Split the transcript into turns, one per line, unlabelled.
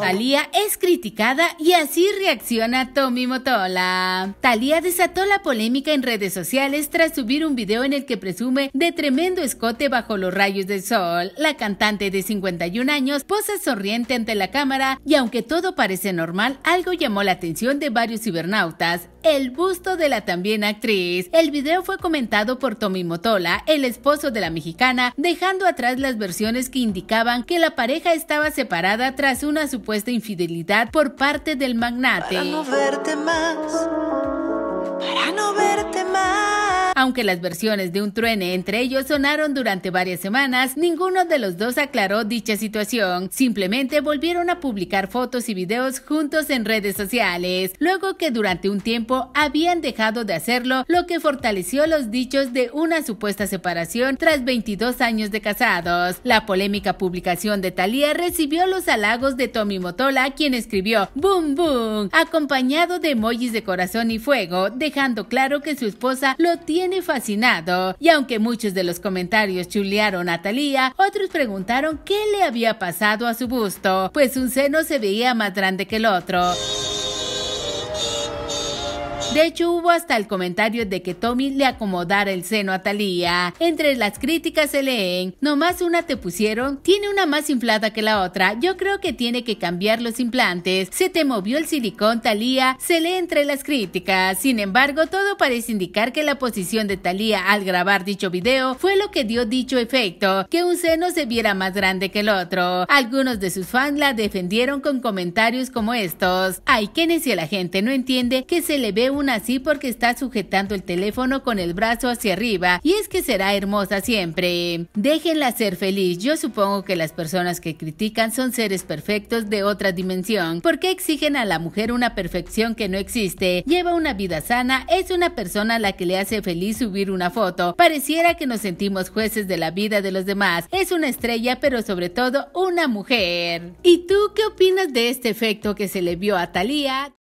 Talía eh, eh. es criticada y así reacciona Tommy Motola. Talía desató la polémica en redes sociales tras subir un video en el que presume de tremendo escote bajo los rayos del sol. La cantante de 51 años posa sonriente ante la cámara y aunque todo parece normal, algo llamó la atención de varios cibernautas el busto de la también actriz. El video fue comentado por Tommy Motola, el esposo de la mexicana, dejando atrás las versiones que indicaban que la pareja estaba separada tras una supuesta infidelidad por parte del magnate. Aunque las versiones de un truene entre ellos sonaron durante varias semanas, ninguno de los dos aclaró dicha situación. Simplemente volvieron a publicar fotos y videos juntos en redes sociales, luego que durante un tiempo habían dejado de hacerlo, lo que fortaleció los dichos de una supuesta separación tras 22 años de casados. La polémica publicación de Thalía recibió los halagos de Tommy Motola, quien escribió Boom Boom, acompañado de emojis de corazón y fuego, dejando claro que su esposa lo tiene fascinado. Y aunque muchos de los comentarios chulearon a Thalía, otros preguntaron qué le había pasado a su busto, pues un seno se veía más grande que el otro. De hecho, hubo hasta el comentario de que Tommy le acomodara el seno a Talía. Entre las críticas se leen, nomás una te pusieron, tiene una más inflada que la otra, yo creo que tiene que cambiar los implantes, se te movió el silicón Thalía, se lee entre las críticas. Sin embargo, todo parece indicar que la posición de Talía al grabar dicho video fue lo que dio dicho efecto, que un seno se viera más grande que el otro. Algunos de sus fans la defendieron con comentarios como estos. Hay quienes y la gente no entiende que se le ve aún así porque está sujetando el teléfono con el brazo hacia arriba y es que será hermosa siempre. Déjenla ser feliz. Yo supongo que las personas que critican son seres perfectos de otra dimensión. ¿Por qué exigen a la mujer una perfección que no existe? Lleva una vida sana, es una persona a la que le hace feliz subir una foto. Pareciera que nos sentimos jueces de la vida de los demás. Es una estrella, pero sobre todo una mujer. ¿Y tú qué opinas de este efecto que se le vio a Thalía?